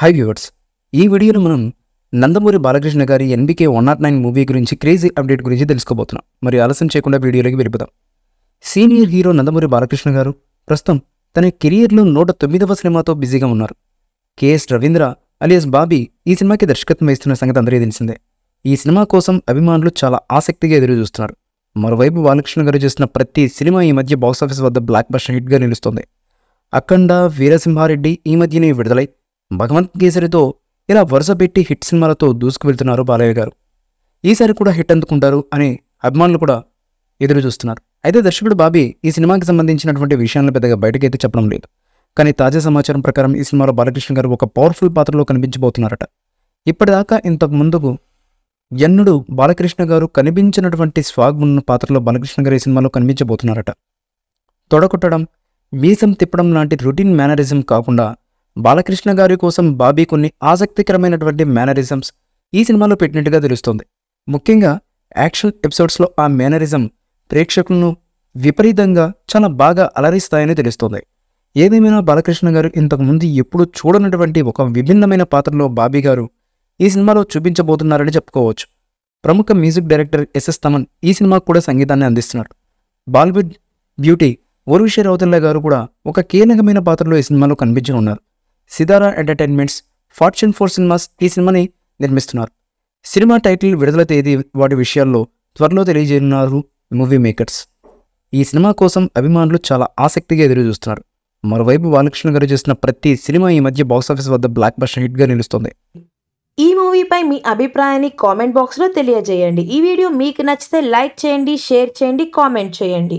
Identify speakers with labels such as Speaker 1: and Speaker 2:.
Speaker 1: high viewers ఈ వీడియోలో మనం నందమూరి బాలకృష్ణ గారి NBK one not nine movie గురించి క్రేజీ అప్డేట్ గురించి తెలుసుకోబోతున్నాం మరి ఆలస్యం చేయకుండా వీడియోలోకి వెళ్ళిపోదాం సీనియర్ హీరో నందమూరి బాలకృష్ణ గారు ప్రస్తుతం తన కెరియర్లో నూట తొమ్మిదవ సినిమాతో బిజీగా ఉన్నారు కెఎస్ రవీంద్ర అలియాస్ బాబీ ఈ సినిమాకి దర్శకత్వం వహిస్తున్న సంగతి అందరికీ తెలిసిందే ఈ సినిమా కోసం అభిమానులు చాలా ఆసక్తిగా ఎదురు చూస్తున్నారు మరోవైపు బాలకృష్ణ గారు చేసిన ప్రతి సినిమా ఈ మధ్య బాక్సాఫీస్ వద్ద బ్లాక్ బస్టర్ హిట్గా నిలుస్తోంది అఖండ వీరసింహారెడ్డి ఈ మధ్యనే విడుదలై భగవంత్ కేసరితో ఇలా వరుస పెట్టి హిట్ సినిమాలతో దూసుకువెళ్తున్నారు బాలయ్య గారు ఈసారి కూడా హిట్ అందుకుంటారు అని అభిమానులు కూడా ఎదురు చూస్తున్నారు అయితే దర్శకుడు బాబీ ఈ సినిమాకి సంబంధించినటువంటి విషయాలను పెద్దగా బయటకైతే చెప్పడం లేదు కానీ తాజా సమాచారం ప్రకారం ఈ సినిమాలో బాలకృష్ణ గారు ఒక పవర్ఫుల్ పాత్రలో కనిపించబోతున్నారట ఇప్పటిదాకా ఇంతకు ముందుకు ఎన్నుడు బాలకృష్ణ గారు కనిపించినటువంటి స్వాగ్ ఉన్న పాత్రలో బాలకృష్ణ గారు ఈ సినిమాలో కనిపించబోతున్నారట తొడకొట్టడం మీసం తిప్పడం లాంటి రొటీన్ మేనరిజం కాకుండా బాలకృష్ణ గారి కోసం బాబీ కొన్ని ఆసక్తికరమైనటువంటి మేనరిజమ్స్ ఈ సినిమాలో పెట్టినట్టుగా తెలుస్తోంది ముఖ్యంగా యాక్షన్ ఎపిసోడ్స్లో ఆ మేనరిజం ప్రేక్షకులను విపరీతంగా చాలా బాగా అలరిస్తాయని తెలుస్తోంది ఏదేమైనా బాలకృష్ణ గారు ఇంతకుముందు ఎప్పుడూ చూడనటువంటి ఒక విభిన్నమైన పాత్రలో బాబీ గారు ఈ సినిమాలో చూపించబోతున్నారని చెప్పుకోవచ్చు ప్రముఖ మ్యూజిక్ డైరెక్టర్ ఎస్ఎస్ తమన్ ఈ సినిమాకు కూడా సంగీతాన్ని అందిస్తున్నారు బాలీవుడ్ బ్యూటీ ఉరుషి రౌతల్లా గారు కూడా ఒక కీలకమైన పాత్రలో ఈ సినిమాలో కనిపించి ఉన్నారు Sithara Entertainments Fortune Four Cinemas ఈ సినిమాని నిర్మిస్తున్నారు సినిమా టైటిల్ విడుదల తేదీ వాటి విషయాల్లో త్వరలో తెలియజేయనున్నారు మూవీ మేకర్స్ ఈ సినిమా కోసం అభిమానులు చాలా ఆసక్తిగా ఎదురు చూస్తున్నారు మరోవైపు బాలకృష్ణ గారు చేసిన ప్రతి సినిమా ఈ మధ్య బాక్సాఫీస్ వద్ద బ్లాక్ బస్టర్ హిట్గా నిలుస్తుంది
Speaker 2: ఈ మూవీపై మీ అభిప్రాయాన్ని కామెంట్ బాక్స్లో తెలియజేయండి ఈ వీడియో మీకు నచ్చితే లైక్ చేయండి షేర్ చేయండి కామెంట్ చేయండి